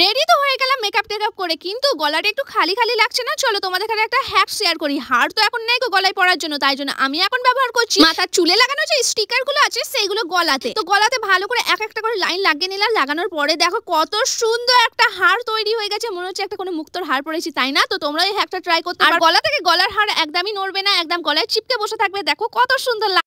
ready তো হয়ে গেলাম মেকআপ টেকআপ করে কিন্তু গলাটা একটু খালি খালি লাগছে না চলো তোমাদের কাছে একটা হ্যাক শেয়ার করি হার তো এখন নেই গলায় পড়ার জন্য তাই জন্য আমি এখন ব্যবহার করছি মাথার চুলে লাগানো যে স্টিকারগুলো আছে সেইগুলো গলাতে তো গলাতে ভালো করে এক একটা করে লাইন লাগিয়ে নিলাম লাগানোর পরে দেখো কত সুন্দর একটা হার তৈরি হয়ে গেছে মনে হচ্ছে একটা কোনো মুক্তর হার পড়েছি তাই না তো তোমরা এই হ্যাকটা ট্রাই করতে আর গলা থেকে গলার হার একদমই নড়বে না একদম গলায় চিপকে বসে থাকবে দেখো কত সুন্দর